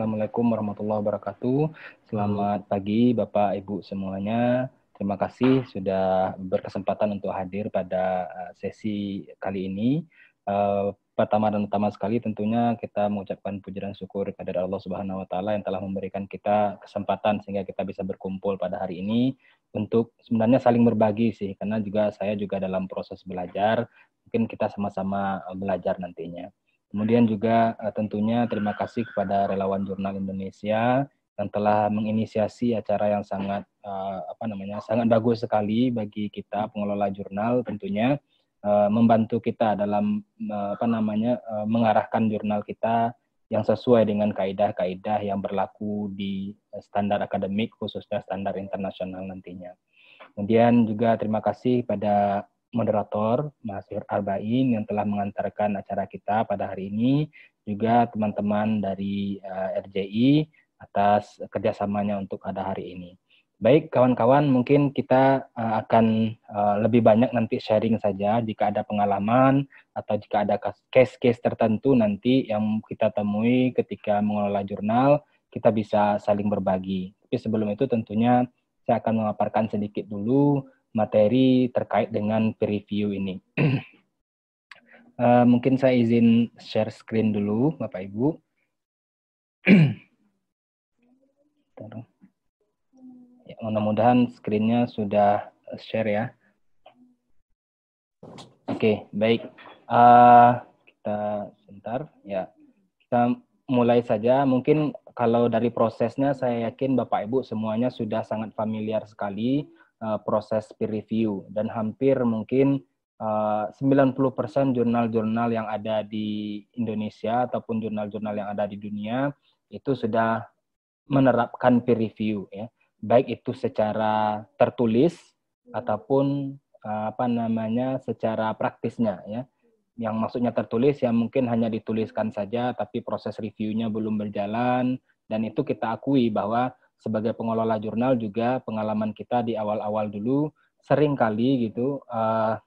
Assalamualaikum warahmatullahi wabarakatuh. Selamat pagi Bapak Ibu semuanya. Terima kasih sudah berkesempatan untuk hadir pada eh, sesi kali ini. Eh, pertama dan utama sekali tentunya kita mengucapkan puji dan syukur kepada Allah Subhanahu wa taala yang telah memberikan kita kesempatan sehingga kita bisa berkumpul pada hari ini untuk sebenarnya saling berbagi sih karena juga saya juga dalam proses belajar mungkin kita sama-sama eh, belajar nantinya. Kemudian juga eh, tentunya terima kasih kepada relawan Jurnal Indonesia yang telah menginisiasi acara yang sangat eh, apa namanya sangat bagus sekali bagi kita pengelola jurnal tentunya eh, membantu kita dalam apa namanya mengarahkan jurnal kita yang sesuai dengan kaedah-kaedah yang berlaku di standar akademik khususnya standar internasional nantinya. Kemudian juga terima kasih pada moderator Mas Arbain yang telah mengantarkan acara kita pada hari ini, juga teman-teman dari uh, eh, RJI atas kerjasamanya untuk pada hari ini. Baik, kawan-kawan, mungkin kita uh, akan uh, lebih banyak nanti sharing saja jika ada pengalaman atau jika ada case-case tertentu nanti yang kita temui ketika mengelola jurnal, kita bisa saling berbagi. Tapi sebelum itu tentunya saya akan mengaparkan sedikit dulu materi terkait dengan peer ini. uh, mungkin saya izin share screen dulu, Bapak Ibu. ya, mudah-mudahan screennya sudah share ya. Oke, okay, baik. Uh, kita sebentar ya. Kita mulai saja. Mungkin kalau dari prosesnya saya yakin Bapak Ibu semuanya sudah sangat familiar sekali Eh, proses peer review dan hampir mungkin 90% eh, jurnal-jurnal yang ada di Indonesia ataupun jurnal-jurnal yang ada di dunia itu sudah menerapkan peer review ya baik itu secara tertulis ataupun eh, apa namanya secara praktisnya ya yang maksudnya tertulis ya mungkin hanya dituliskan saja tapi proses reviewnya belum berjalan dan itu kita akui bahwa sebagai pengelola jurnal juga pengalaman kita di awal-awal dulu sering kali gitu uh,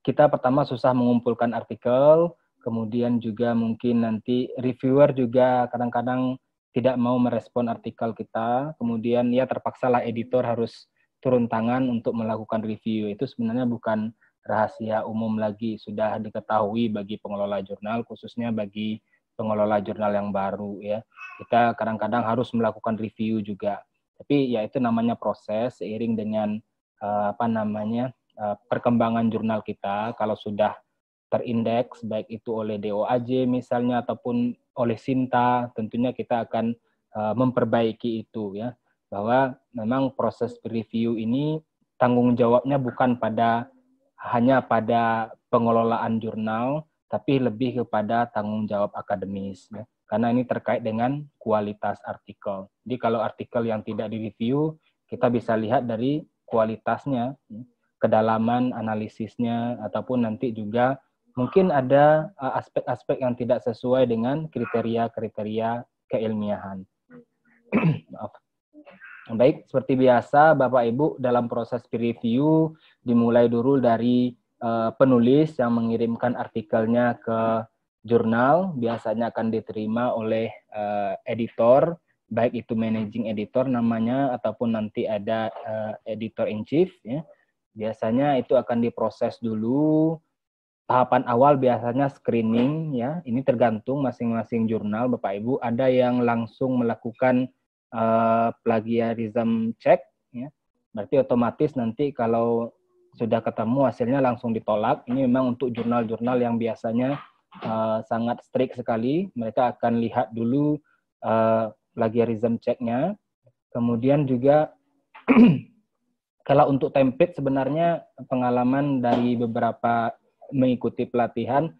kita pertama susah mengumpulkan artikel, kemudian juga mungkin nanti reviewer juga kadang-kadang tidak mau merespon artikel kita, kemudian ya terpaksalah editor harus turun tangan untuk melakukan review. Itu sebenarnya bukan rahasia umum lagi, sudah diketahui bagi pengelola jurnal, khususnya bagi pengelola jurnal yang baru ya. Kita kadang-kadang harus melakukan review juga. Tapi ya itu namanya proses seiring dengan uh, apa namanya uh, perkembangan jurnal kita. Kalau sudah terindeks baik itu oleh DOAJ misalnya ataupun oleh Sinta, tentunya kita akan uh, memperbaiki itu ya. Bahwa memang proses review ini tanggung jawabnya bukan pada hanya pada pengelolaan jurnal, tapi lebih kepada tanggung jawab akademis ya. karena ini terkait dengan kualitas artikel. Jadi kalau artikel yang tidak direview, kita bisa lihat dari kualitasnya, ya. kedalaman analisisnya ataupun nanti juga mungkin ada aspek-aspek yang tidak sesuai dengan kriteria-kriteria keilmiahan. Maaf. Baik, seperti biasa Bapak Ibu dalam proses peer review dimulai dulu dari Eh, penulis yang mengirimkan artikelnya ke jurnal biasanya akan diterima oleh uh, editor, baik itu managing editor namanya ataupun nanti ada uh, editor in chief ya. Biasanya itu akan diproses dulu tahapan awal biasanya screening ya. Ini tergantung masing-masing jurnal Bapak Ibu ada yang langsung melakukan uh, plagiarism check ya. Berarti otomatis nanti kalau sudah ketemu hasilnya langsung ditolak. Ini memang untuk jurnal-jurnal yang biasanya uh, sangat strict sekali. Mereka akan lihat dulu uh, plagiarism checknya. Kemudian juga kalau untuk template sebenarnya pengalaman dari beberapa mengikuti pelatihan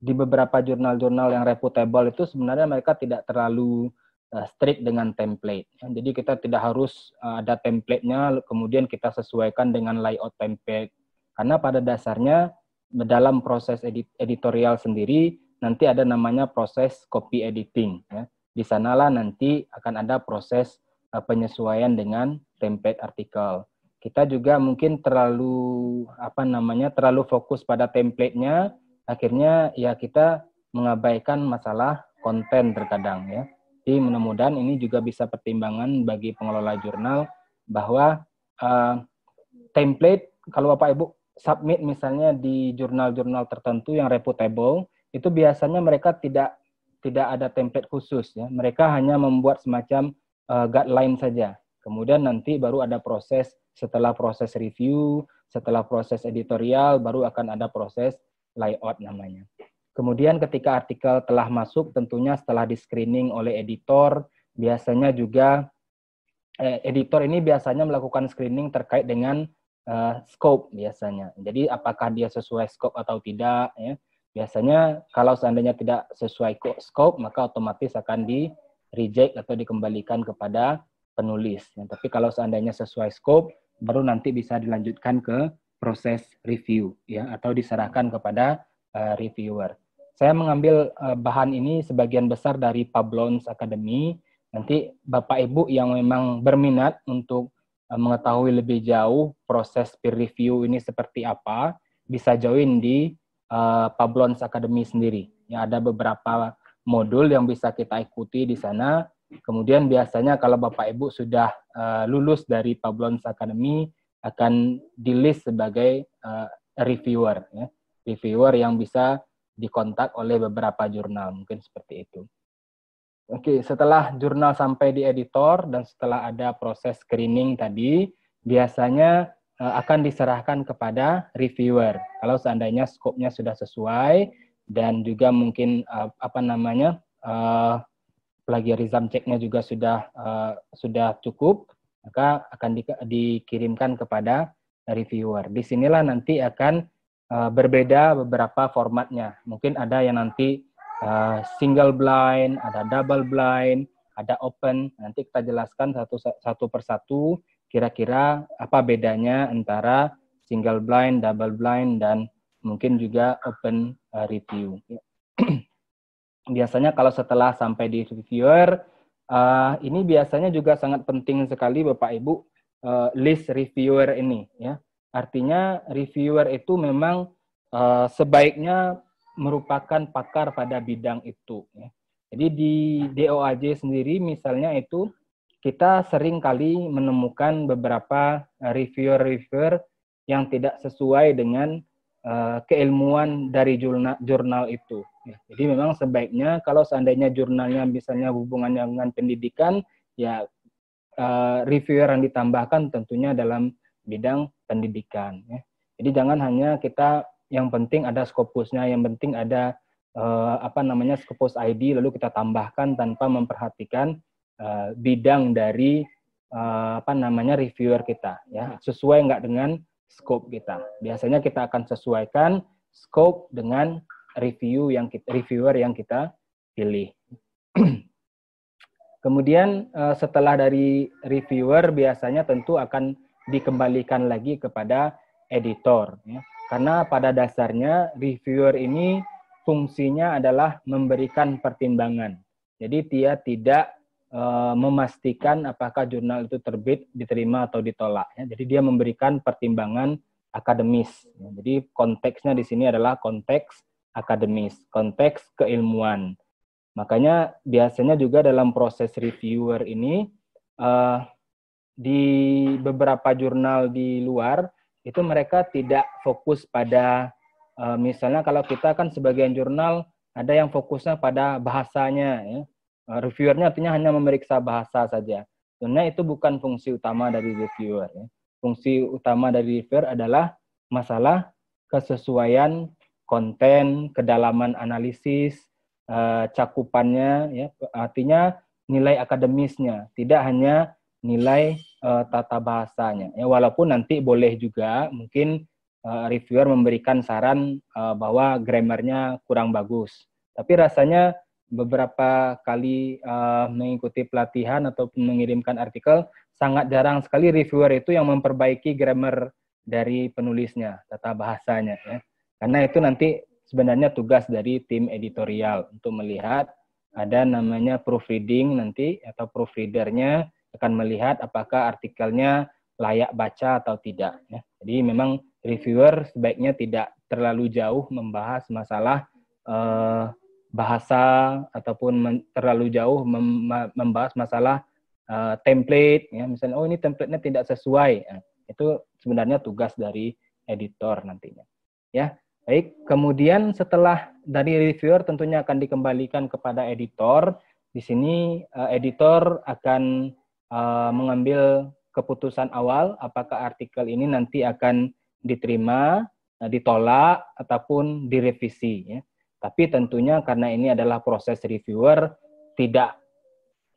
di beberapa jurnal-jurnal yang reputable itu sebenarnya mereka tidak terlalu Straight eh, strict dengan template. Ya. Jadi kita tidak harus ada eh, ada templatenya, kemudian kita sesuaikan dengan layout template. Karena pada dasarnya dalam proses edit editorial sendiri nanti ada namanya proses copy editing. Ya. Di sanalah nanti akan ada proses eh, penyesuaian dengan template artikel. Kita juga mungkin terlalu apa namanya terlalu fokus pada templatenya, akhirnya ya kita mengabaikan masalah konten terkadang ya jadi mudah-mudahan ini juga bisa pertimbangan bagi pengelola jurnal bahwa uh, template kalau Bapak Ibu submit misalnya di jurnal-jurnal tertentu yang reputable itu biasanya mereka tidak tidak ada template khusus ya. Mereka hanya membuat semacam uh, guideline saja. Kemudian nanti baru ada proses setelah proses review, setelah proses editorial baru akan ada proses layout namanya. Kemudian ketika artikel telah masuk, tentunya setelah di screening oleh editor, biasanya juga eh, editor ini biasanya melakukan screening terkait dengan eh, scope biasanya. Jadi apakah dia sesuai scope atau tidak? Ya. Biasanya kalau seandainya tidak sesuai scope, maka otomatis akan di reject atau dikembalikan kepada penulis. Ya, tapi kalau seandainya sesuai scope, baru nanti bisa dilanjutkan ke proses review ya atau diserahkan kepada uh, reviewer. Saya mengambil uh, bahan ini sebagian besar dari Pablons Academy. Nanti Bapak Ibu yang memang berminat untuk uh, mengetahui lebih jauh proses peer review ini seperti apa, bisa join di uh, Pablons Academy sendiri. Ya, ada beberapa modul yang bisa kita ikuti di sana. Kemudian biasanya kalau Bapak Ibu sudah uh, lulus dari Pablons Academy akan di list sebagai uh, reviewer ya reviewer yang bisa dikontak oleh beberapa jurnal, mungkin seperti itu. Oke, setelah jurnal sampai di editor dan setelah ada proses screening tadi, biasanya eh, akan diserahkan kepada reviewer. Kalau seandainya skopnya sudah sesuai dan juga mungkin eh, apa namanya eh, plagiarism checknya juga sudah sudah cukup, maka akan dikirimkan kepada reviewer. Disinilah nanti akan Eh, berbeda beberapa formatnya. Mungkin ada yang nanti eh, single blind, ada double blind, ada open. Nanti kita jelaskan satu satu persatu kira-kira apa bedanya antara single blind, double blind, dan mungkin juga open eh, review. Ya. biasanya kalau setelah sampai di reviewer, uh, ini biasanya juga sangat penting sekali Bapak Ibu uh, list reviewer ini ya. Artinya reviewer itu memang uh, sebaiknya merupakan pakar pada bidang itu. Ya. Jadi di DOAJ sendiri misalnya itu kita sering kali menemukan beberapa eh, reviewer-reviewer yang tidak sesuai dengan uh, keilmuan dari jurnal, jurnal itu. Ya, jadi memang sebaiknya kalau seandainya jurnalnya misalnya hubungannya dengan pendidikan, ya uh, reviewer yang ditambahkan tentunya dalam bidang pendidikan. Ya. Jadi jangan hanya kita yang penting ada skopusnya, yang penting ada eh, apa namanya skopus ID lalu kita tambahkan tanpa memperhatikan eh, bidang dari eh, apa namanya reviewer kita ya sesuai nggak dengan scope kita. Biasanya kita akan sesuaikan scope dengan review yang kita, reviewer yang kita pilih. Kemudian eh, setelah dari reviewer biasanya tentu akan dikembalikan lagi kepada editor. Ya. Karena pada dasarnya reviewer ini fungsinya adalah memberikan pertimbangan. Jadi dia tidak e, memastikan apakah jurnal itu terbit, diterima atau ditolak. Ya. Jadi dia memberikan pertimbangan akademis. Ya. Jadi konteksnya di sini adalah konteks akademis, konteks keilmuan. Makanya biasanya juga dalam proses reviewer ini uh, di beberapa jurnal di luar itu mereka tidak fokus pada uh, misalnya kalau kita kan sebagian jurnal ada yang fokusnya pada bahasanya ya. Eh, reviewernya artinya hanya memeriksa bahasa saja. Sebenarnya itu bukan fungsi utama dari reviewer. Ya. Fungsi utama dari reviewer adalah masalah kesesuaian konten, kedalaman analisis, eh, cakupannya, ya. artinya nilai akademisnya, tidak hanya nilai uh, tata bahasanya. Ya, walaupun nanti boleh juga mungkin uh, reviewer memberikan saran uh, bahwa grammarnya kurang bagus. Tapi rasanya beberapa kali uh, mengikuti pelatihan atau mengirimkan artikel, sangat jarang sekali reviewer itu yang memperbaiki grammar dari penulisnya, tata bahasanya. Ya. Karena itu nanti sebenarnya tugas dari tim editorial untuk melihat ada namanya proofreading nanti atau proofreadernya akan melihat apakah artikelnya layak baca atau tidak. Ya. Jadi memang reviewer sebaiknya tidak terlalu jauh membahas masalah eh, bahasa ataupun men, terlalu jauh mem, membahas masalah eh, template. Ya. Misalnya, oh ini templatenya tidak sesuai. Ya. Itu sebenarnya tugas dari editor nantinya. Ya, Baik, kemudian setelah dari reviewer tentunya akan dikembalikan kepada editor. Di sini eh, editor akan Eh, mengambil keputusan awal apakah artikel ini nanti akan diterima, eh, ditolak ataupun direvisi ya. Tapi tentunya karena ini adalah proses reviewer tidak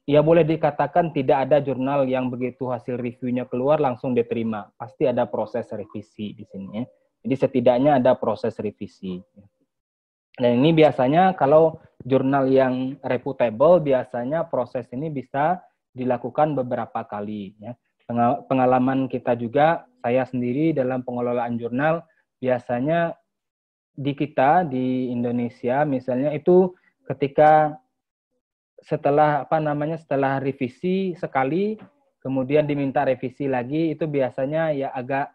ya boleh dikatakan tidak ada jurnal yang begitu hasil reviewnya keluar langsung diterima. Pasti ada proses revisi di sini ya. Jadi setidaknya ada proses revisi. Ya. Dan ini biasanya kalau jurnal yang reputable biasanya proses ini bisa dilakukan beberapa kali. Ya. Pengalaman kita juga, saya sendiri dalam pengelolaan jurnal, biasanya di kita di Indonesia misalnya itu ketika setelah apa namanya setelah revisi sekali kemudian diminta revisi lagi itu biasanya ya agak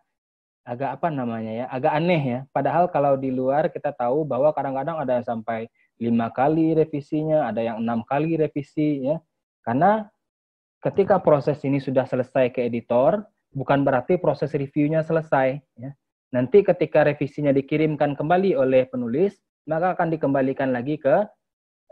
agak apa namanya ya agak aneh ya padahal kalau di luar kita tahu bahwa kadang-kadang ada yang sampai lima kali revisinya ada yang enam kali revisi ya karena ketika proses ini sudah selesai ke editor, bukan berarti proses reviewnya selesai. Ya. Nanti ketika revisinya dikirimkan kembali oleh penulis, maka akan dikembalikan lagi ke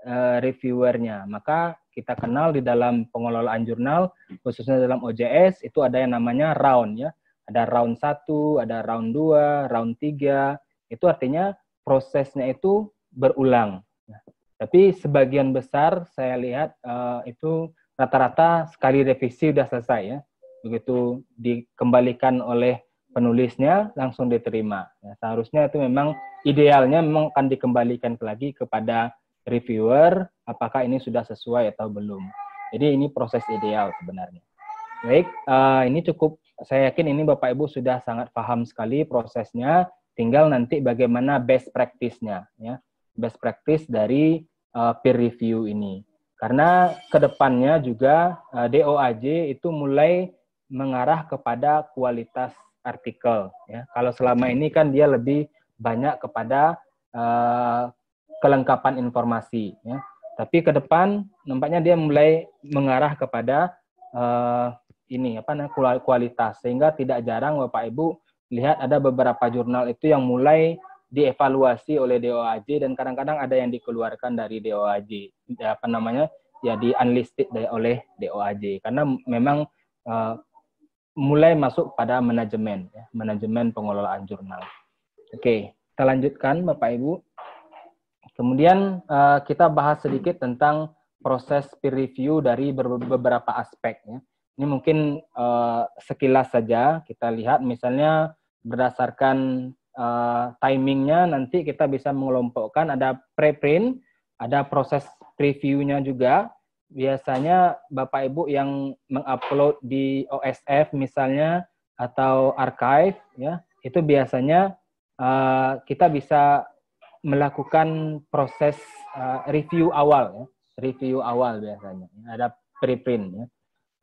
uh, reviewernya. Maka kita kenal di dalam pengelolaan jurnal, khususnya dalam OJS, itu ada yang namanya round. ya. Ada round 1, ada round 2, round 3. Itu artinya prosesnya itu berulang. Ya. tapi sebagian besar saya lihat uh, itu rata-rata sekali revisi sudah selesai ya. Begitu dikembalikan oleh penulisnya langsung diterima. Ya, seharusnya itu memang idealnya memang akan dikembalikan lagi kepada reviewer apakah ini sudah sesuai atau belum. Jadi ini proses ideal sebenarnya. Baik, uh, ini cukup saya yakin ini Bapak Ibu sudah sangat paham sekali prosesnya, tinggal nanti bagaimana best practice-nya ya. Best practice dari uh, peer review ini. Karena kedepannya juga uh, eh, DOAJ itu mulai mengarah kepada kualitas artikel. Ya. Kalau selama ini kan dia lebih banyak kepada uh, kelengkapan informasi. Ya. Tapi ke depan nampaknya dia mulai mengarah kepada uh, ini apa namanya kualitas sehingga tidak jarang Bapak Ibu lihat ada beberapa jurnal itu yang mulai dievaluasi oleh DOAJ dan kadang-kadang ada yang dikeluarkan dari DOAJ ya, apa namanya ya di unlisted oleh DOAJ karena memang uh, mulai masuk pada manajemen ya, manajemen pengelolaan jurnal. Oke, kita lanjutkan Bapak Ibu. Kemudian uh, kita bahas sedikit tentang proses peer review dari beberapa aspek ya. Ini mungkin uh, sekilas saja kita lihat misalnya berdasarkan uh, timingnya nanti kita bisa mengelompokkan ada preprint, ada proses reviewnya juga. Biasanya Bapak Ibu yang mengupload di OSF misalnya atau archive ya, itu biasanya uh, kita bisa melakukan proses uh, review awal ya, review awal biasanya. Ada preprint ya.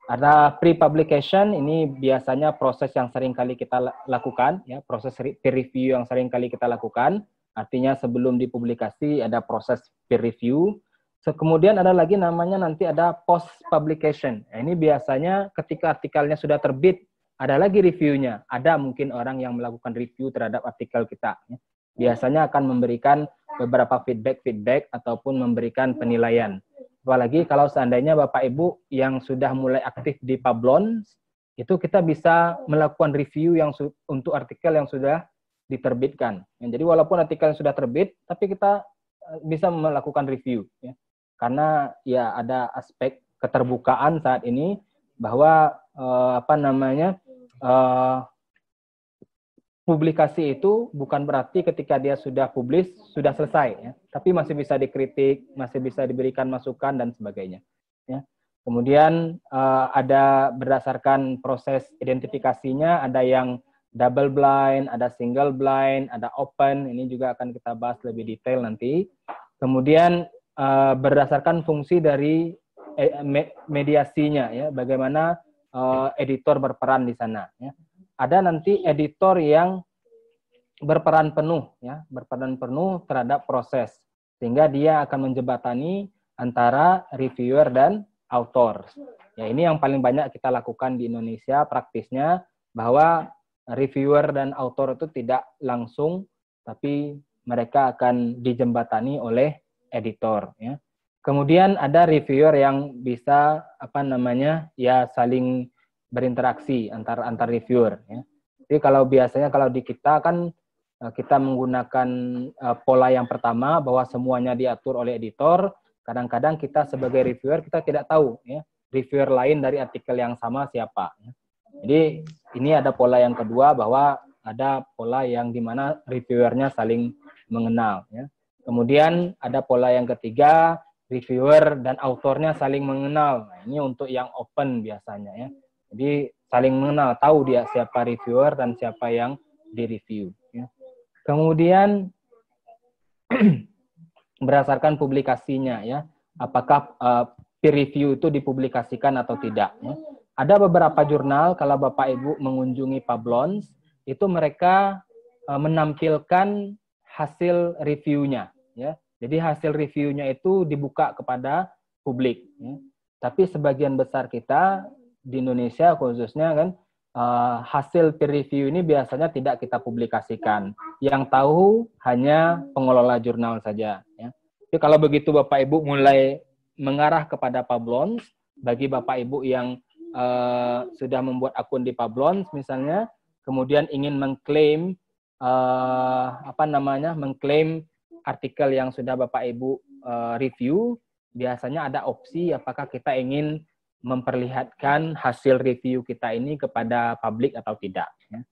Ada pre-publication ini biasanya proses yang sering kali kita lakukan, ya proses peer review yang sering kali kita lakukan. Artinya sebelum dipublikasi ada proses peer review. So, kemudian ada lagi namanya nanti ada post publication. Nah, ini biasanya ketika artikelnya sudah terbit ada lagi reviewnya. Ada mungkin orang yang melakukan review terhadap artikel kita. Ya. Biasanya akan memberikan beberapa feedback-feedback ataupun memberikan penilaian. Apalagi kalau seandainya Bapak Ibu yang sudah mulai aktif di Pablon, itu kita bisa melakukan review yang untuk artikel yang sudah diterbitkan. Ya, jadi walaupun artikel yang sudah terbit, tapi kita eh, bisa melakukan review. Ya. Karena ya ada aspek keterbukaan saat ini bahwa eh, apa namanya eh, publikasi itu bukan berarti ketika dia sudah publis sudah selesai ya tapi masih bisa dikritik masih bisa diberikan masukan dan sebagainya ya kemudian uh, ada berdasarkan proses identifikasinya ada yang double blind ada single blind ada open ini juga akan kita bahas lebih detail nanti kemudian uh, berdasarkan fungsi dari eh, mediasinya ya bagaimana uh, editor berperan di sana ya ada nanti editor yang berperan penuh ya, berperan penuh terhadap proses sehingga dia akan menjebatani antara reviewer dan author. Ya, ini yang paling banyak kita lakukan di Indonesia praktisnya bahwa reviewer dan author itu tidak langsung tapi mereka akan dijembatani oleh editor ya. Kemudian ada reviewer yang bisa apa namanya ya saling berinteraksi antar antar reviewer ya. Jadi kalau biasanya kalau di kita kan eh, kita menggunakan eh, pola yang pertama bahwa semuanya diatur oleh editor. Kadang-kadang kita sebagai reviewer kita tidak tahu ya reviewer lain dari artikel yang sama siapa. Ya. Jadi ini ada pola yang kedua bahwa ada pola yang dimana reviewernya saling mengenal. Ya. Kemudian ada pola yang ketiga reviewer dan autornya saling mengenal. Nah, ini untuk yang open biasanya ya. Jadi saling mengenal, tahu dia siapa reviewer dan siapa yang direview. Ya. Kemudian berdasarkan publikasinya ya, apakah eh, peer review itu dipublikasikan atau tidak. Ya. Ada beberapa jurnal kalau Bapak Ibu mengunjungi Pablons itu mereka eh, menampilkan hasil reviewnya. Ya. Jadi hasil reviewnya itu dibuka kepada publik. Ya. Tapi sebagian besar kita di Indonesia khususnya kan uh, hasil peer review ini biasanya tidak kita publikasikan. Yang tahu hanya pengelola jurnal saja. Ya. Jadi kalau begitu Bapak Ibu mulai mengarah kepada Pablons, bagi Bapak Ibu yang uh, sudah membuat akun di Pablons misalnya, kemudian ingin mengklaim uh, apa namanya, mengklaim artikel yang sudah Bapak Ibu uh, review, biasanya ada opsi apakah kita ingin memperlihatkan hasil review kita ini kepada publik atau tidak. Ya.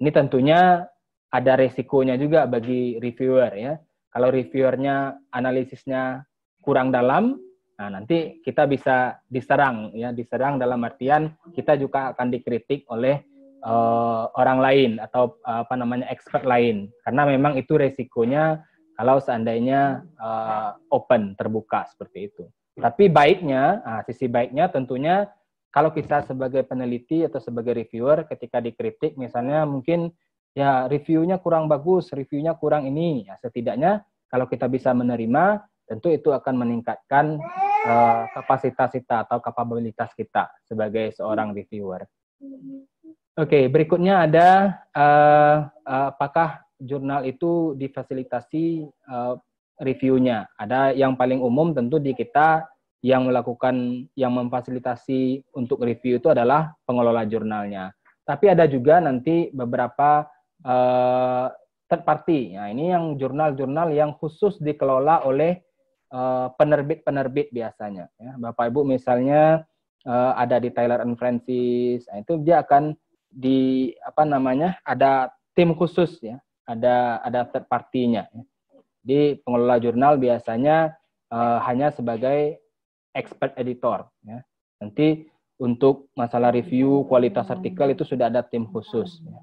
Ini tentunya ada resikonya juga bagi reviewer ya. Kalau reviewernya analisisnya kurang dalam, nah nanti kita bisa diserang ya, diserang dalam artian kita juga akan dikritik oleh uh, orang lain atau uh, apa namanya expert lain. Karena memang itu resikonya kalau seandainya uh, open terbuka seperti itu. Tapi baiknya, nah, sisi baiknya tentunya kalau kita sebagai peneliti atau sebagai reviewer ketika dikritik misalnya mungkin ya reviewnya kurang bagus, reviewnya kurang ini, ya, setidaknya kalau kita bisa menerima tentu itu akan meningkatkan uh, kapasitas kita atau kapabilitas kita sebagai seorang reviewer. Oke, okay, berikutnya ada uh, uh, apakah jurnal itu difasilitasi uh, reviewnya. Ada yang paling umum tentu di kita yang melakukan yang memfasilitasi untuk review itu adalah pengelola jurnalnya. Tapi ada juga nanti beberapa uh, third party. Nah, ini yang jurnal-jurnal yang khusus dikelola oleh eh, penerbit-penerbit uh, biasanya. Ya. Bapak Ibu misalnya uh, ada di Taylor and Francis, nah, itu dia akan di apa namanya ada tim khusus ya, ada ada third partinya. Ya jadi pengelola jurnal biasanya uh, hanya sebagai expert editor. Ya. Nanti untuk masalah review kualitas artikel itu sudah ada tim khusus. Ya.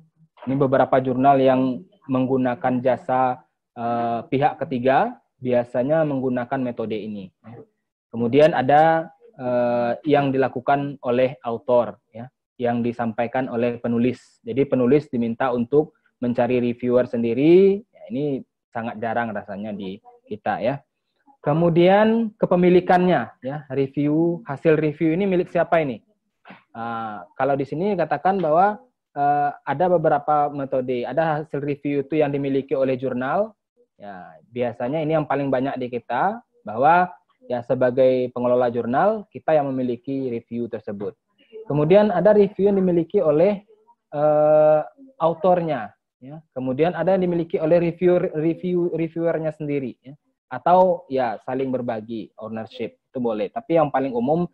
Ini beberapa jurnal yang menggunakan jasa uh, pihak ketiga biasanya menggunakan metode ini. Ya. Kemudian ada uh, yang dilakukan oleh autor, ya, yang disampaikan oleh penulis. Jadi penulis diminta untuk mencari reviewer sendiri. Ya, ini sangat jarang rasanya di kita ya. Kemudian kepemilikannya ya, review hasil review ini milik siapa ini? Uh, kalau di sini katakan bahwa uh, ada beberapa metode, ada hasil review itu yang dimiliki oleh jurnal. Ya, biasanya ini yang paling banyak di kita bahwa ya sebagai pengelola jurnal kita yang memiliki review tersebut. Kemudian ada review yang dimiliki oleh uh, autornya ya. Kemudian ada yang dimiliki oleh review review reviewernya sendiri ya. Atau ya saling berbagi ownership itu boleh. Tapi yang paling umum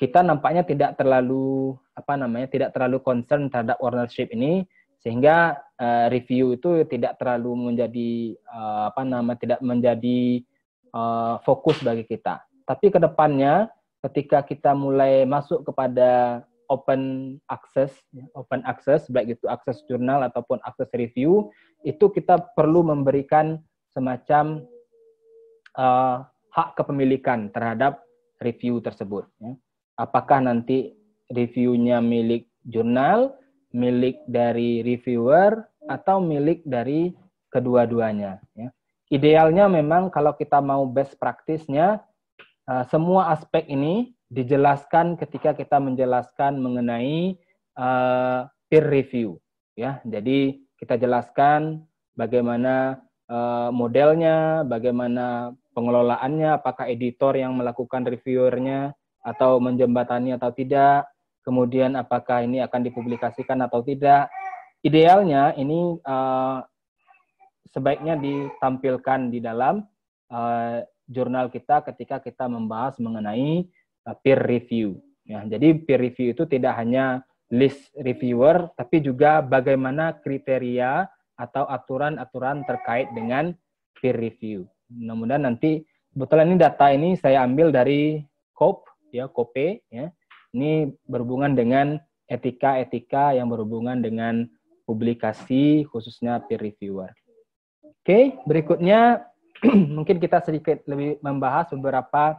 kita nampaknya tidak terlalu apa namanya tidak terlalu concern terhadap ownership ini sehingga uh, review itu tidak terlalu menjadi uh, apa nama tidak menjadi uh, fokus bagi kita tapi kedepannya ketika kita mulai masuk kepada open access, ya, open access, baik itu akses jurnal ataupun akses review, itu kita perlu memberikan semacam uh, hak kepemilikan terhadap review tersebut. Ya. Apakah nanti reviewnya milik jurnal, milik dari reviewer, atau milik dari kedua-duanya. Ya. Idealnya memang kalau kita mau best praktisnya, uh, eh, semua aspek ini dijelaskan ketika kita menjelaskan mengenai uh, peer review ya. Jadi kita jelaskan bagaimana uh, modelnya, bagaimana pengelolaannya, apakah editor yang melakukan reviewernya atau menjembatani atau tidak, kemudian apakah ini akan dipublikasikan atau tidak. Idealnya ini uh, sebaiknya ditampilkan di dalam uh, jurnal kita ketika kita membahas mengenai Eh, peer review. Ya, jadi peer review itu tidak hanya list reviewer, tapi juga bagaimana kriteria atau aturan-aturan terkait dengan peer review. Mudah-mudahan nanti kebetulan ini data ini saya ambil dari COP ya COPE ya. Ini berhubungan dengan etika-etika yang berhubungan dengan publikasi khususnya peer reviewer. Oke, berikutnya mungkin kita sedikit lebih membahas beberapa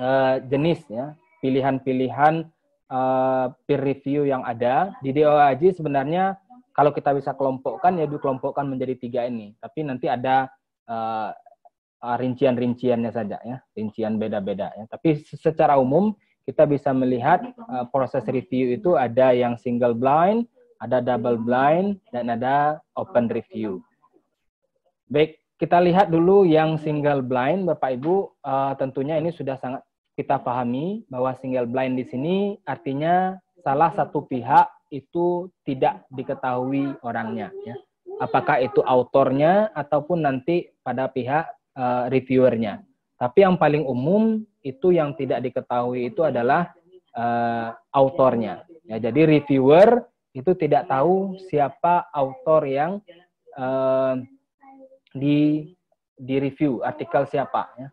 uh, jenis ya, pilihan-pilihan uh, peer review yang ada di DOAJ sebenarnya kalau kita bisa kelompokkan ya dikelompokkan menjadi tiga ini. Tapi nanti ada uh, rincian-rinciannya saja ya, rincian beda-beda ya. Tapi secara umum kita bisa melihat uh, proses review itu ada yang single blind, ada double blind, dan ada open review. Baik, kita lihat dulu yang single blind, Bapak Ibu, uh, tentunya ini sudah sangat kita pahami bahwa single blind di sini artinya salah satu pihak itu tidak diketahui orangnya, ya. apakah itu autornya ataupun nanti pada pihak uh, reviewernya. Tapi yang paling umum itu yang tidak diketahui itu adalah uh, autornya. Ya, jadi reviewer itu tidak tahu siapa autor yang uh, di di review artikel siapa ya.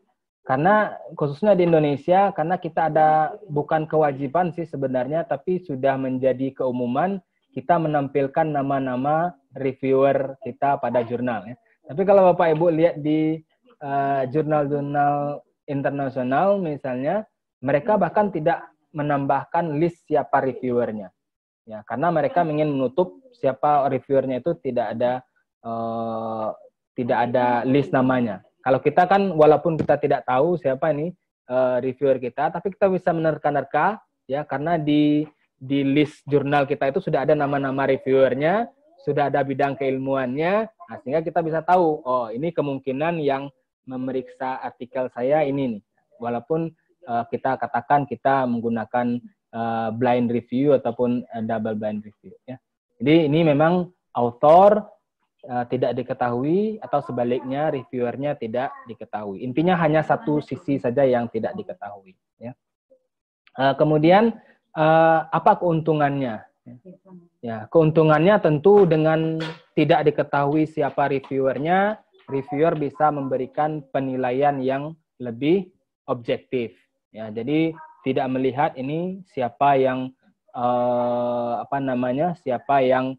Karena khususnya di Indonesia karena kita ada bukan kewajiban sih sebenarnya tapi sudah menjadi keumuman kita menampilkan nama-nama reviewer kita pada jurnal ya. Tapi kalau Bapak Ibu lihat di eh, jurnal-jurnal uh, internasional misalnya mereka bahkan tidak menambahkan list siapa reviewernya ya karena mereka ingin menutup siapa reviewernya itu tidak ada eh, tidak ada list namanya. Kalau kita kan walaupun kita tidak tahu siapa ini uh, eh, reviewer kita, tapi kita bisa menerka-nerka ya karena di di list jurnal kita itu sudah ada nama-nama reviewernya, sudah ada bidang keilmuannya, nah, sehingga kita bisa tahu oh ini kemungkinan yang memeriksa artikel saya ini nih. Walaupun uh, kita katakan kita menggunakan uh, blind review ataupun uh, double blind review ya. Jadi ini memang author Eh, tidak diketahui atau sebaliknya reviewernya tidak diketahui. Intinya hanya satu sisi saja yang tidak diketahui. Ya. Uh, kemudian uh, apa keuntungannya? Ya, keuntungannya tentu dengan tidak diketahui siapa reviewernya, reviewer bisa memberikan penilaian yang lebih objektif. Ya, jadi tidak melihat ini siapa yang uh, apa namanya, siapa yang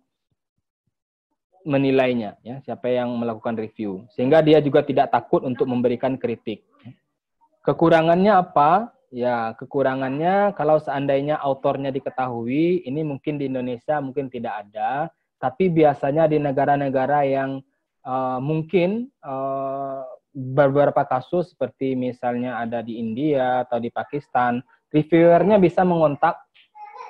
menilainya ya siapa yang melakukan review sehingga dia juga tidak takut untuk memberikan kritik kekurangannya apa ya kekurangannya kalau seandainya autornya diketahui ini mungkin di Indonesia mungkin tidak ada tapi biasanya di negara-negara yang uh, mungkin uh, beberapa kasus seperti misalnya ada di India atau di Pakistan reviewernya bisa mengontak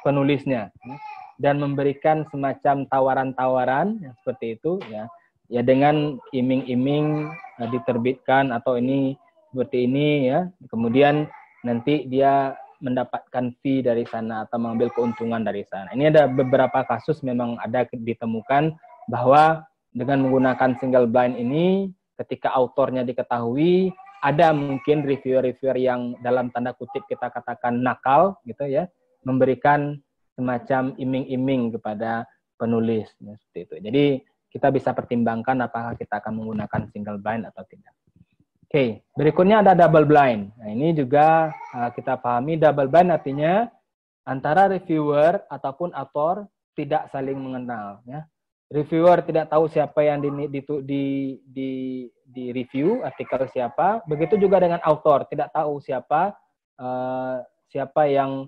penulisnya ya dan memberikan semacam tawaran-tawaran ya, seperti itu ya ya dengan iming-iming ya, diterbitkan atau ini seperti ini ya kemudian nanti dia mendapatkan fee dari sana atau mengambil keuntungan dari sana ini ada beberapa kasus memang ada ditemukan bahwa dengan menggunakan single blind ini ketika autornya diketahui ada mungkin reviewer-reviewer yang dalam tanda kutip kita katakan nakal gitu ya memberikan semacam iming-iming kepada penulis ya, seperti itu. Jadi kita bisa pertimbangkan apakah kita akan menggunakan single blind atau tidak. Oke, okay, berikutnya ada double blind. Nah, ini juga eh, kita pahami double blind artinya antara reviewer ataupun author tidak saling mengenal. Ya. Reviewer tidak tahu siapa yang di, di, di, di, di review artikel siapa. Begitu juga dengan author tidak tahu siapa uh, siapa yang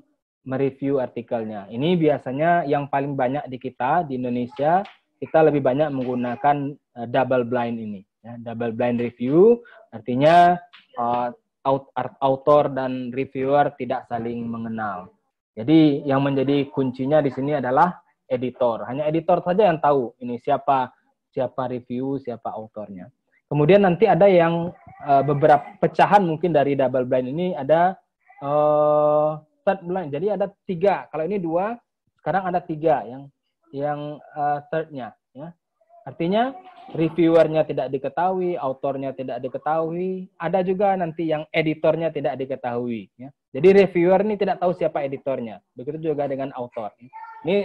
mereview artikelnya. Ini biasanya yang paling banyak di kita di Indonesia, kita lebih banyak menggunakan uh, double blind ini. Ya, double blind review artinya uh, art, author dan reviewer tidak saling mengenal. Jadi yang menjadi kuncinya di sini adalah editor. Hanya editor saja yang tahu ini siapa siapa review, siapa autornya. Kemudian nanti ada yang uh, beberapa pecahan mungkin dari double blind ini ada uh, third bulan. Jadi ada tiga. Kalau ini dua, sekarang ada tiga yang yang uh, thirdnya. Ya. Artinya reviewernya tidak diketahui, autornya tidak diketahui, ada juga nanti yang editornya tidak diketahui. Ya. Jadi reviewer ini tidak tahu siapa editornya. Begitu juga dengan autor. Ya. Ini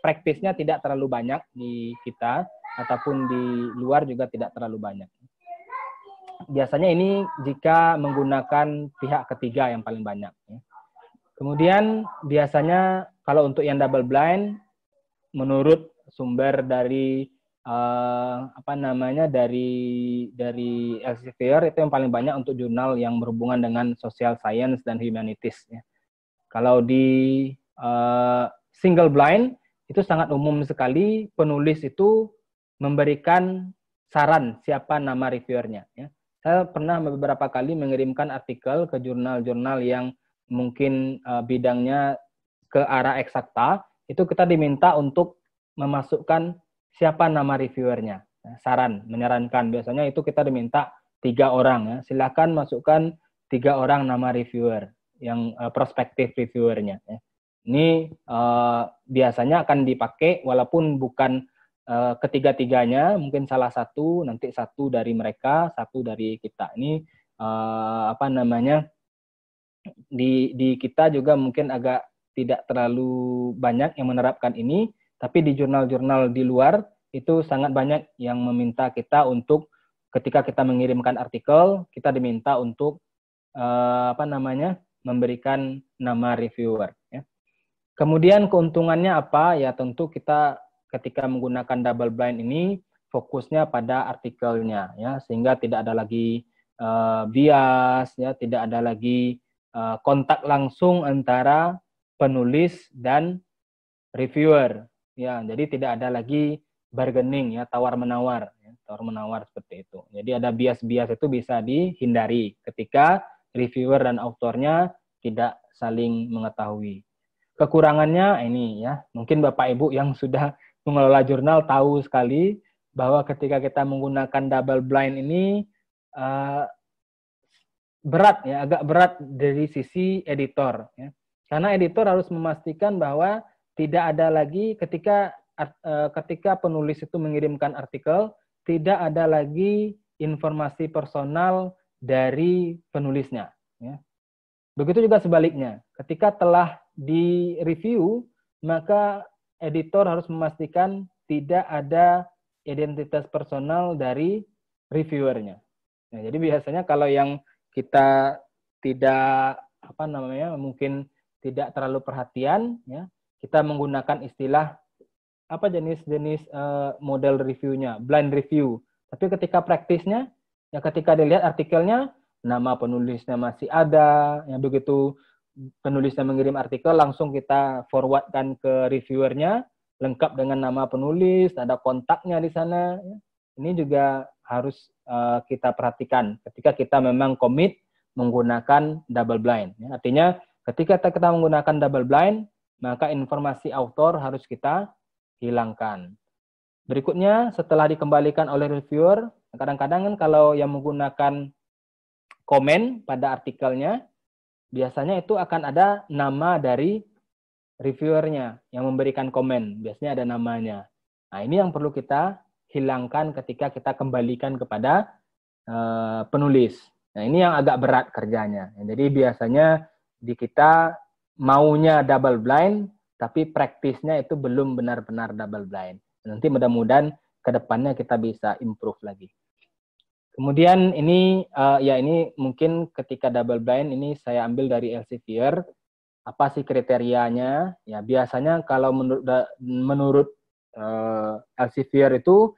praktisnya tidak terlalu banyak di kita ataupun di luar juga tidak terlalu banyak. Biasanya ini jika menggunakan pihak ketiga yang paling banyak. Ya. Kemudian biasanya kalau untuk yang double blind, menurut sumber dari uh, apa namanya dari dari Elsevier itu yang paling banyak untuk jurnal yang berhubungan dengan social science dan humanities. Ya. Kalau di uh, single blind itu sangat umum sekali penulis itu memberikan saran siapa nama reviewernya. Ya. Saya pernah beberapa kali mengirimkan artikel ke jurnal-jurnal yang mungkin uh, bidangnya ke arah eksakta, itu kita diminta untuk memasukkan siapa nama reviewernya. Nah, saran, menyarankan. Biasanya itu kita diminta tiga orang. Ya. Silahkan masukkan tiga orang nama reviewer yang uh, prospektif reviewernya. Ya. Ini uh, biasanya akan dipakai walaupun bukan uh, ketiga-tiganya, mungkin salah satu, nanti satu dari mereka, satu dari kita. Ini uh, apa namanya di di kita juga mungkin agak tidak terlalu banyak yang menerapkan ini, tapi di jurnal-jurnal di luar itu sangat banyak yang meminta kita untuk ketika kita mengirimkan artikel, kita diminta untuk uh, apa namanya? memberikan nama reviewer ya. Kemudian keuntungannya apa? Ya tentu kita ketika menggunakan double blind ini fokusnya pada artikelnya ya sehingga tidak ada lagi uh, bias ya tidak ada lagi Eh, kontak langsung antara penulis dan reviewer. Ya, jadi tidak ada lagi bargaining ya, tawar menawar, ya, tawar menawar seperti itu. Jadi ada bias-bias itu bisa dihindari ketika reviewer dan autornya tidak saling mengetahui. Kekurangannya ini ya, mungkin Bapak Ibu yang sudah mengelola jurnal tahu sekali bahwa ketika kita menggunakan double blind ini uh, berat ya, agak berat dari sisi editor ya. Karena editor harus memastikan bahwa tidak ada lagi ketika eh, ketika penulis itu mengirimkan artikel, tidak ada lagi informasi personal dari penulisnya ya. Begitu juga sebaliknya, ketika telah di review, maka editor harus memastikan tidak ada identitas personal dari reviewernya. Nah, jadi biasanya kalau yang kita tidak apa namanya mungkin tidak terlalu perhatian ya kita menggunakan istilah apa jenis-jenis uh, model reviewnya blind review tapi ketika praktisnya ya ketika dilihat artikelnya nama penulisnya masih ada ya begitu penulisnya mengirim artikel langsung kita forwardkan ke reviewernya lengkap dengan nama penulis ada kontaknya di sana ya. ini juga harus eh, kita perhatikan ketika kita memang komit menggunakan double blind. Ya. artinya ketika kita menggunakan double blind, maka informasi author harus kita hilangkan. Berikutnya, setelah dikembalikan oleh reviewer, kadang-kadang kan kalau yang menggunakan komen pada artikelnya, biasanya itu akan ada nama dari reviewernya yang memberikan komen. Biasanya ada namanya. Nah, ini yang perlu kita hilangkan ketika kita kembalikan kepada uh, penulis. Nah, ini yang agak berat kerjanya. Jadi biasanya di kita maunya double blind, tapi praktisnya itu belum benar-benar double blind. Nanti mudah-mudahan ke depannya kita bisa improve lagi. Kemudian ini uh, ya ini mungkin ketika double blind ini saya ambil dari Elsevier apa sih kriterianya? Ya biasanya kalau menur menurut uh, eh, Elsevier itu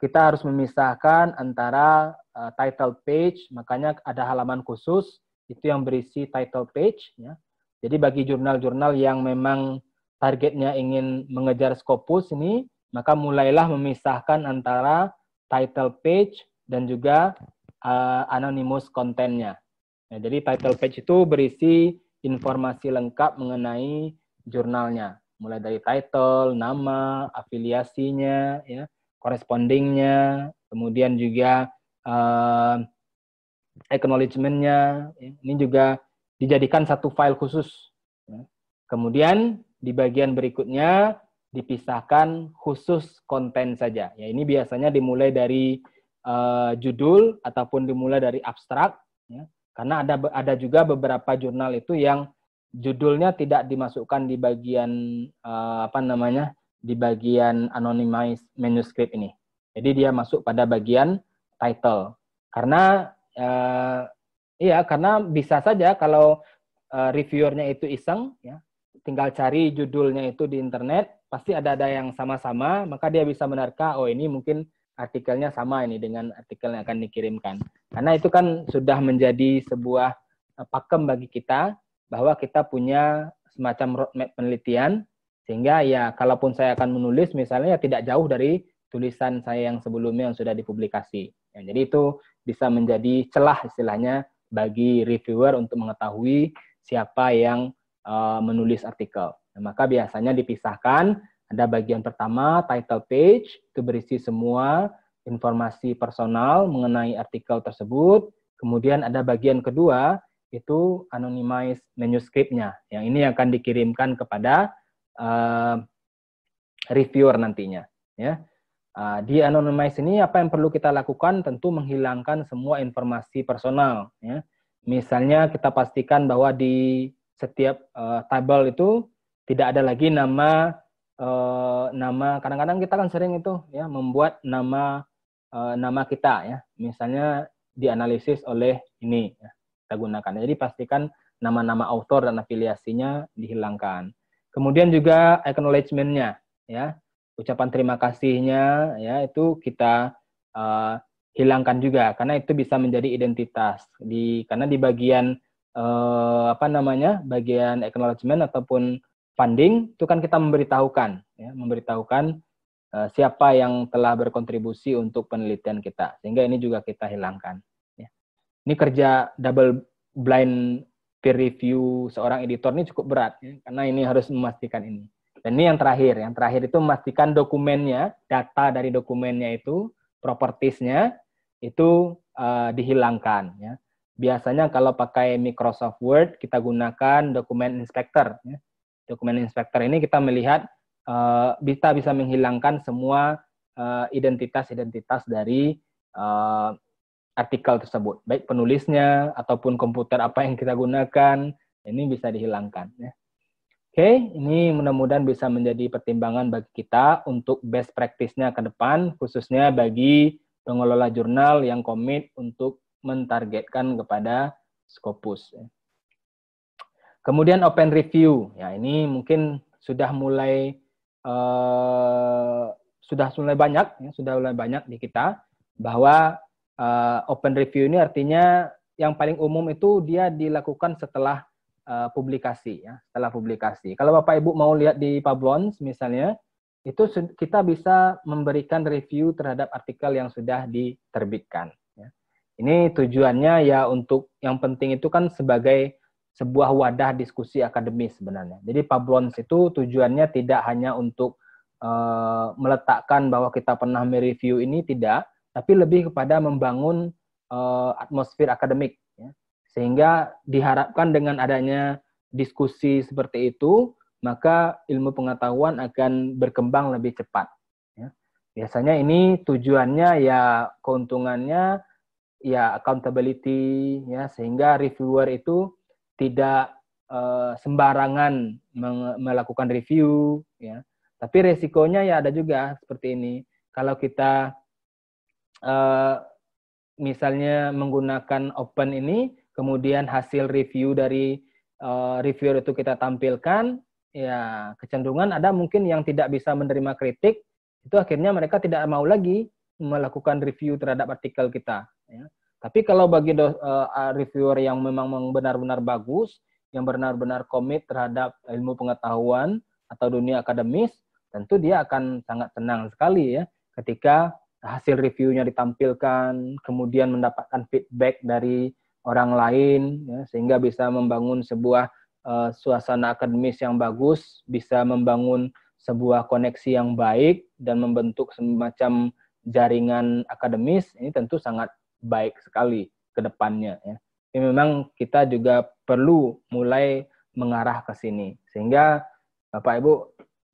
kita harus memisahkan antara eh, title page, makanya ada halaman khusus itu yang berisi title page. Ya. Jadi bagi jurnal-jurnal yang memang targetnya ingin mengejar Scopus ini, maka mulailah memisahkan antara title page dan juga uh, anonymous kontennya. Nah, jadi title page itu berisi informasi lengkap mengenai jurnalnya mulai dari title, nama, afiliasinya, ya, correspondingnya, kemudian juga uh, acknowledgementnya. Ya. Ini juga dijadikan satu file khusus. Ya. Kemudian di bagian berikutnya dipisahkan khusus konten saja. Ya, ini biasanya dimulai dari uh, judul ataupun dimulai dari abstrak. Ya. Karena ada ada juga beberapa jurnal itu yang judulnya tidak dimasukkan di bagian uh, apa namanya di bagian anonymized manuscript ini. Jadi dia masuk pada bagian title. Karena uh, iya karena bisa saja kalau uh, reviewernya itu iseng ya, tinggal cari judulnya itu di internet, pasti ada ada yang sama-sama, maka dia bisa menerka oh ini mungkin artikelnya sama ini dengan artikel yang akan dikirimkan. Karena itu kan sudah menjadi sebuah pakem bagi kita bahwa kita punya semacam roadmap penelitian sehingga ya kalaupun saya akan menulis misalnya ya tidak jauh dari tulisan saya yang sebelumnya yang sudah dipublikasi. Ya, jadi itu bisa menjadi celah istilahnya bagi reviewer untuk mengetahui siapa yang uh, menulis artikel. Nah, maka biasanya dipisahkan ada bagian pertama title page itu berisi semua informasi personal mengenai artikel tersebut. Kemudian ada bagian kedua itu anonymize manuscriptnya, yang ini akan dikirimkan kepada uh, reviewer nantinya ya uh, di anonymize ini apa yang perlu kita lakukan tentu menghilangkan semua informasi personal ya misalnya kita pastikan bahwa di setiap uh, tabel itu tidak ada lagi nama uh, nama kadang-kadang kita kan sering itu ya membuat nama uh, nama kita ya misalnya dianalisis oleh ini ya kita gunakan. Jadi pastikan nama-nama author dan afiliasinya dihilangkan. Kemudian juga acknowledgement-nya ya. Ucapan terima kasihnya ya itu kita uh, hilangkan juga karena itu bisa menjadi identitas di karena di bagian uh, apa namanya bagian acknowledgement ataupun funding itu kan kita memberitahukan ya memberitahukan uh, siapa yang telah berkontribusi untuk penelitian kita sehingga ini juga kita hilangkan ini kerja double blind peer review seorang editor ini cukup berat ya, karena ini harus memastikan ini. Dan ini yang terakhir, yang terakhir itu memastikan dokumennya, data dari dokumennya itu, propertiesnya itu uh, dihilangkan. Ya. Biasanya kalau pakai Microsoft Word kita gunakan dokumen inspector. Ya. Dokumen inspector ini kita melihat uh, bisa bisa menghilangkan semua eh, identitas-identitas uh, dari artikel tersebut, baik penulisnya ataupun komputer apa yang kita gunakan, ini bisa dihilangkan. Ya. Oke, ini mudah-mudahan bisa menjadi pertimbangan bagi kita untuk best practice-nya ke depan, khususnya bagi pengelola jurnal yang komit untuk mentargetkan kepada Scopus. Ya. Kemudian open review, ya ini mungkin sudah mulai uh, sudah mulai banyak, ya, sudah mulai banyak di kita bahwa uh, open review ini artinya yang paling umum itu dia dilakukan setelah uh, publikasi ya, setelah publikasi. Kalau Bapak Ibu mau lihat di Pablons misalnya, itu kita bisa memberikan review terhadap artikel yang sudah diterbitkan. Ya. Ini tujuannya ya untuk yang penting itu kan sebagai sebuah wadah diskusi akademis sebenarnya. Jadi Pablons itu tujuannya tidak hanya untuk uh, meletakkan bahwa kita pernah mereview ini tidak, tapi lebih kepada membangun uh, atmosfer akademik. Ya. Sehingga diharapkan dengan adanya diskusi seperti itu, maka ilmu pengetahuan akan berkembang lebih cepat. Ya. Biasanya ini tujuannya ya keuntungannya ya accountability ya sehingga reviewer itu tidak uh, sembarangan melakukan review ya tapi resikonya ya ada juga seperti ini kalau kita Eh, misalnya menggunakan open ini, kemudian hasil review dari uh, reviewer itu kita tampilkan, ya kecenderungan ada mungkin yang tidak bisa menerima kritik, itu akhirnya mereka tidak mau lagi melakukan review terhadap artikel kita. Ya. Tapi kalau bagi do, uh, eh, reviewer yang memang benar-benar bagus, yang benar-benar komit terhadap ilmu pengetahuan atau dunia akademis, tentu dia akan sangat tenang sekali ya ketika hasil reviewnya ditampilkan, kemudian mendapatkan feedback dari orang lain, ya, sehingga bisa membangun sebuah uh, suasana akademis yang bagus, bisa membangun sebuah koneksi yang baik dan membentuk semacam jaringan akademis. Ini tentu sangat baik sekali ke depannya. Ya. Jadi memang kita juga perlu mulai mengarah ke sini, sehingga Bapak Ibu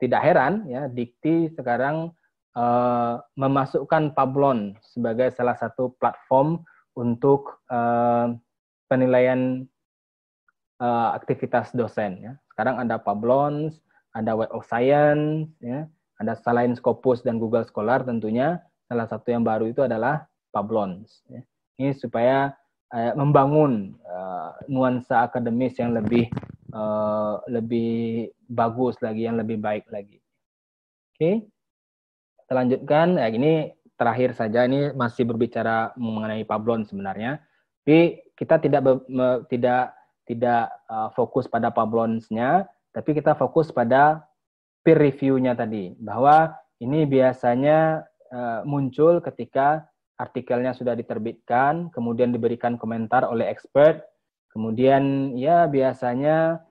tidak heran ya dikti sekarang Eh, memasukkan Pablon sebagai salah satu platform untuk uh, penilaian uh, aktivitas dosen. Ya. Sekarang ada Pablon, ada Web of Science, ya. ada selain Scopus dan Google Scholar tentunya. Salah satu yang baru itu adalah Pablon. Ya. Ini supaya uh, membangun uh, nuansa akademis yang lebih uh, lebih bagus lagi, yang lebih baik lagi. Oke. Okay? kita lanjutkan. Ya, eh, ini terakhir saja ini masih berbicara mengenai Pablon sebenarnya. Tapi kita tidak tidak tidak eh, fokus pada Pablonsnya, tapi kita fokus pada peer reviewnya tadi bahwa ini biasanya eh, muncul ketika artikelnya sudah diterbitkan, kemudian diberikan komentar oleh expert, kemudian ya biasanya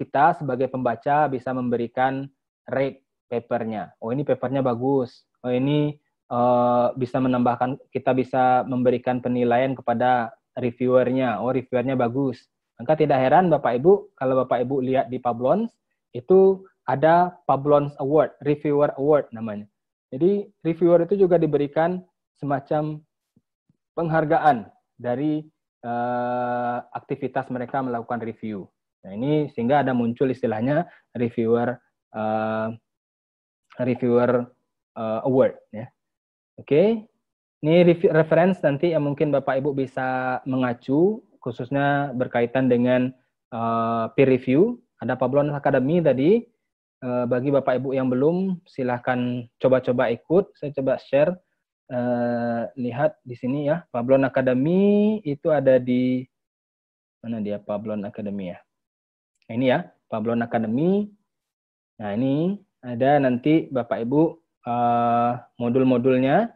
kita sebagai pembaca bisa memberikan rate papernya. Oh ini papernya bagus. Oh ini uh, bisa menambahkan kita bisa memberikan penilaian kepada reviewernya. Oh reviewernya bagus. Maka tidak heran Bapak Ibu kalau Bapak Ibu lihat di Pablons itu ada Pablons Award, Reviewer Award namanya. Jadi reviewer itu juga diberikan semacam penghargaan dari uh, aktivitas mereka melakukan review. Nah ini sehingga ada muncul istilahnya reviewer uh, Reviewer uh, Award ya. Oke. Okay. Ini reference nanti yang mungkin Bapak Ibu bisa mengacu khususnya berkaitan dengan uh, peer review. Ada Pablon Academy tadi. Uh, bagi Bapak Ibu yang belum silahkan coba-coba ikut. Saya coba share uh, lihat di sini ya. Pablon Academy itu ada di mana dia Pablon Academy ya. ini ya, Pablon Academy. Nah, ini ada nanti Bapak Ibu uh, modul-modulnya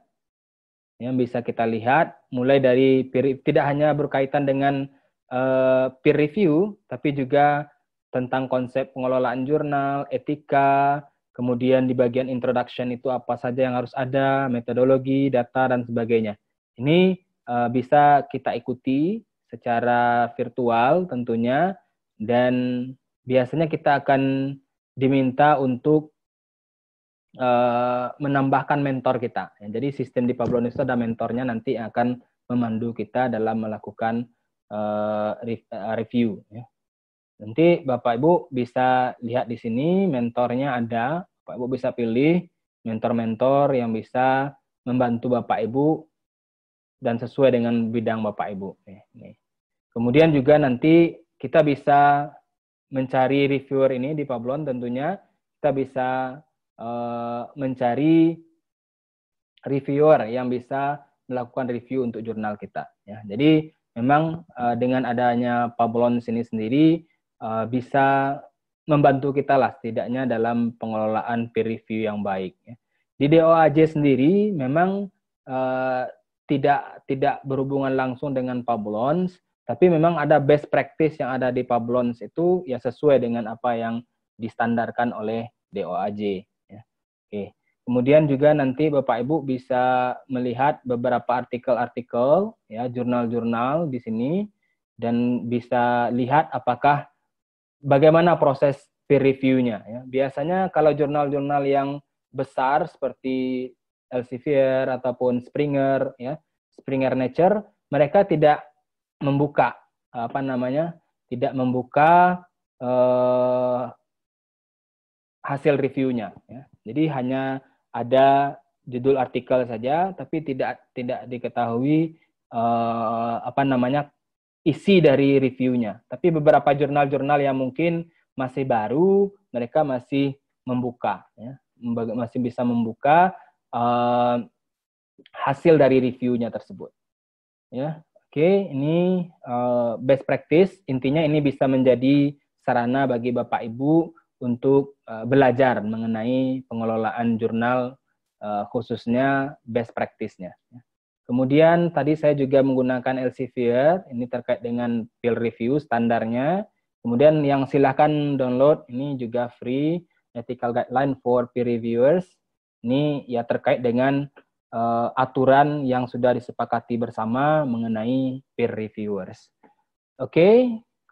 yang bisa kita lihat mulai dari peer, tidak hanya berkaitan dengan uh, peer review tapi juga tentang konsep pengelolaan jurnal, etika, kemudian di bagian introduction itu apa saja yang harus ada, metodologi, data dan sebagainya. Ini uh, bisa kita ikuti secara virtual tentunya dan biasanya kita akan diminta untuk Eh, menambahkan mentor kita. Ya, jadi sistem di Pablo itu ada mentornya nanti akan memandu kita dalam melakukan eh, eh, review. Ya. Nanti Bapak Ibu bisa lihat di sini mentornya ada. Bapak Ibu bisa pilih mentor-mentor yang bisa membantu Bapak Ibu dan sesuai dengan bidang Bapak Ibu. Ya. Kemudian juga nanti kita bisa mencari reviewer ini di Pablon tentunya kita bisa Eh, mencari reviewer yang bisa melakukan review untuk jurnal kita. Ya. Jadi memang uh, dengan adanya Pablon sini sendiri uh, bisa membantu kita lah setidaknya dalam pengelolaan peer review yang baik. Ya. Di DOAJ sendiri memang uh, tidak tidak berhubungan langsung dengan Pablons, tapi memang ada best practice yang ada di Pablons itu ya sesuai dengan apa yang distandarkan oleh DOAJ. Oke. Kemudian juga nanti Bapak Ibu bisa melihat beberapa artikel-artikel ya jurnal-jurnal di sini dan bisa lihat apakah bagaimana proses peer reviewnya. ya. Biasanya kalau jurnal-jurnal yang besar seperti Elsevier ataupun Springer ya, Springer Nature, mereka tidak membuka apa namanya? tidak membuka eh, hasil reviewnya ya. Jadi hanya ada judul artikel saja, tapi tidak tidak diketahui uh, apa namanya isi dari reviewnya. Tapi beberapa jurnal-jurnal yang mungkin masih baru, mereka masih membuka, ya. masih bisa membuka uh, hasil dari reviewnya tersebut. Ya, oke, okay, ini uh, best practice. Intinya ini bisa menjadi sarana bagi bapak ibu untuk uh, belajar mengenai pengelolaan jurnal uh, khususnya best practice-nya. Kemudian tadi saya juga menggunakan Elsevier, ini terkait dengan peer review standarnya. Kemudian yang silahkan download, ini juga free, Ethical Guideline for Peer Reviewers. Ini ya terkait dengan uh, aturan yang sudah disepakati bersama mengenai peer reviewers. Oke, okay.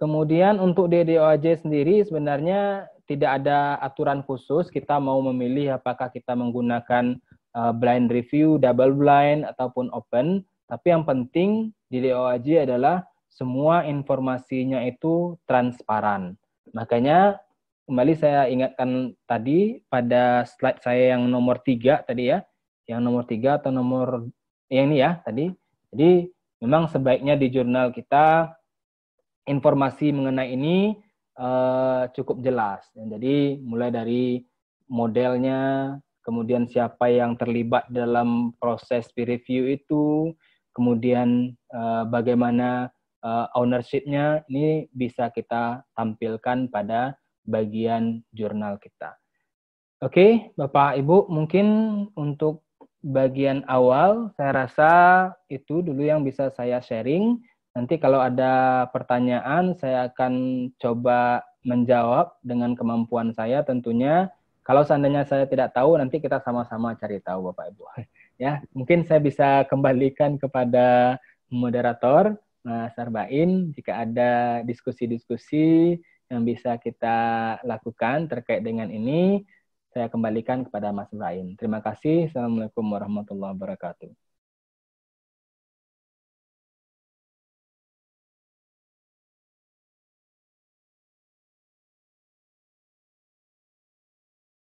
kemudian untuk DDOAJ sendiri sebenarnya tidak ada aturan khusus kita mau memilih apakah kita menggunakan eh, blind review, double blind ataupun open, tapi yang penting di DOAJ adalah semua informasinya itu transparan. Makanya kembali saya ingatkan tadi pada slide saya yang nomor tiga tadi ya, yang nomor tiga atau nomor yang ini ya tadi. Jadi memang sebaiknya di jurnal kita informasi mengenai ini Eh, cukup jelas. Jadi mulai dari modelnya, kemudian siapa yang terlibat dalam proses peer review itu, kemudian eh, bagaimana uh, ownership-nya ini bisa kita tampilkan pada bagian jurnal kita. Oke, okay, Bapak Ibu, mungkin untuk bagian awal saya rasa itu dulu yang bisa saya sharing. Nanti kalau ada pertanyaan, saya akan coba menjawab dengan kemampuan saya tentunya. Kalau seandainya saya tidak tahu, nanti kita sama-sama cari tahu Bapak Ibu. Ya, mungkin saya bisa kembalikan kepada moderator Mas Arbain jika ada diskusi-diskusi yang bisa kita lakukan terkait dengan ini saya kembalikan kepada Mas Arbain. Terima kasih. Assalamualaikum warahmatullahi wabarakatuh.